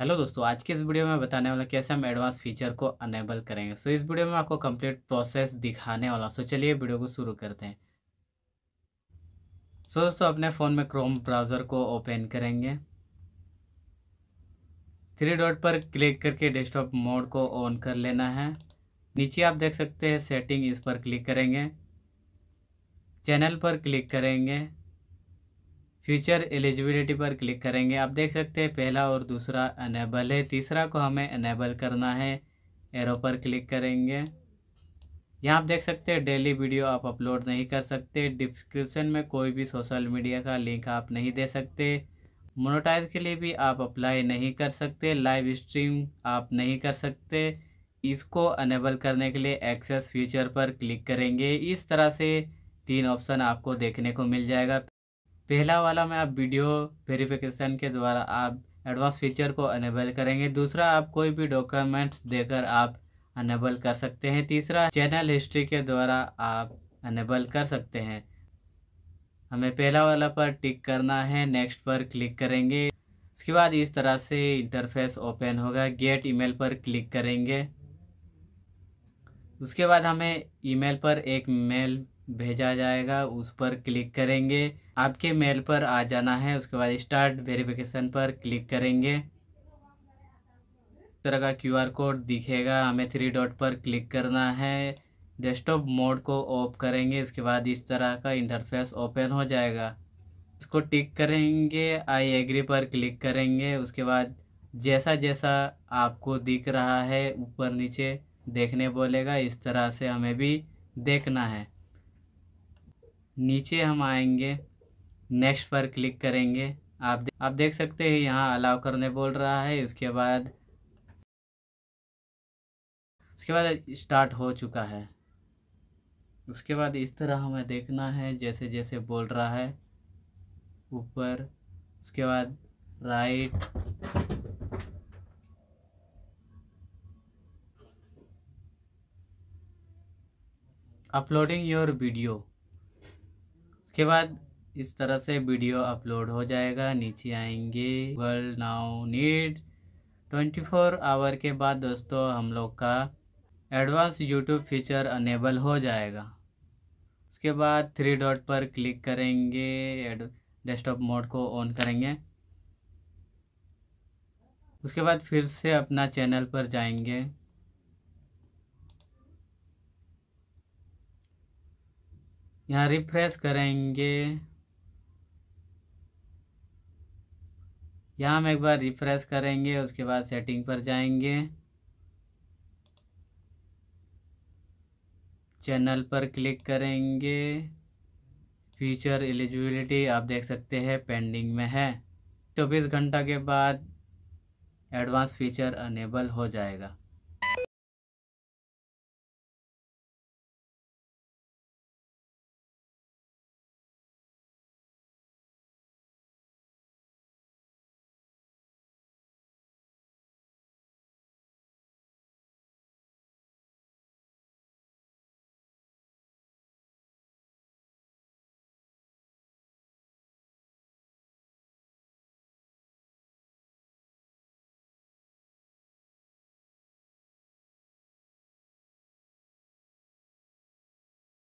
hello दोस्तों आज के इस वीडियो में बताने वाला कैसे हम एडवांस फीचर को अनेबल करेंगे सो so, इस वीडियो में आपको कंप्लीट प्रोसेस दिखाने वाला सो so, चलिए वीडियो को शुरू करते हैं सो so, दोस्तों अपने फ़ोन में क्रोम ब्राउज़र को ओपन करेंगे थ्री डॉट पर क्लिक करके डेस्कटॉप मोड को ऑन कर लेना है नीचे आप देख सकते हैं सेटिंग इस पर क्लिक करेंगे चैनल पर क्लिक करेंगे फ्यूचर एलिजिबिलिटी पर क्लिक करेंगे आप देख सकते हैं पहला और दूसरा अनेबल है तीसरा को हमें अनेबल करना है एरो पर क्लिक करेंगे यहाँ आप देख सकते हैं डेली वीडियो आप अपलोड नहीं कर सकते डिस्क्रिप्शन में कोई भी सोशल मीडिया का लिंक आप नहीं दे सकते मोनोटाइज के लिए भी आप अप्लाई नहीं कर सकते लाइव स्ट्रीम आप नहीं कर सकते इसको अनेबल करने के लिए एक्सेस फ्यूचर पर क्लिक करेंगे इस तरह से तीन ऑप्शन आपको देखने को मिल जाएगा पहला वाला में आप वीडियो वेरिफिकेशन के द्वारा आप एडवांस फीचर को अनेबल करेंगे दूसरा आप कोई भी डॉक्यूमेंट्स देकर आप अनेबल कर सकते हैं तीसरा चैनल हिस्ट्री के द्वारा आप अनेबल कर सकते हैं हमें पहला वाला पर टिक करना है नेक्स्ट पर क्लिक करेंगे इसके बाद इस तरह से इंटरफेस ओपन होगा गेट ईमेल पर क्लिक करेंगे उसके बाद हमें ईमेल पर एक मेल भेजा जाएगा उस पर क्लिक करेंगे आपके मेल पर आ जाना है उसके बाद स्टार्ट वेरिफिकेशन पर क्लिक करेंगे इस तरह का क्यूआर कोड दिखेगा हमें थ्री डॉट पर क्लिक करना है डेस्कटॉप मोड को ऑफ करेंगे इसके बाद इस तरह का इंटरफेस ओपन हो जाएगा इसको टिक करेंगे आई एग्री पर क्लिक करेंगे उसके बाद जैसा जैसा आपको दिख रहा है ऊपर नीचे देखने बोलेगा इस तरह से हमें भी देखना है नीचे हम आएंगे नेक्स्ट पर क्लिक करेंगे आप दे, आप देख सकते हैं यहाँ अलाउ करने बोल रहा है उसके बाद उसके बाद स्टार्ट हो चुका है उसके बाद इस तरह हमें देखना है जैसे जैसे बोल रहा है ऊपर उसके बाद राइट अपलोडिंग योर वीडियो उसके बाद इस तरह से वीडियो अपलोड हो जाएगा नीचे आएंगे गूगल नाउ नीड 24 आवर के बाद दोस्तों हम लोग का एडवांस यूट्यूब फीचर अनेबल हो जाएगा उसके बाद थ्री डॉट पर क्लिक करेंगे डेस्कटॉप मोड को ऑन करेंगे उसके बाद फिर से अपना चैनल पर जाएंगे यहाँ रिफ्रेश करेंगे यहाँ हम एक बार रिफ्रेश करेंगे उसके बाद सेटिंग पर जाएंगे चैनल पर क्लिक करेंगे फ्यूचर एलिजिबिलिटी आप देख सकते हैं पेंडिंग में है चौबीस घंटा के बाद एडवांस फीचर अनेबल हो जाएगा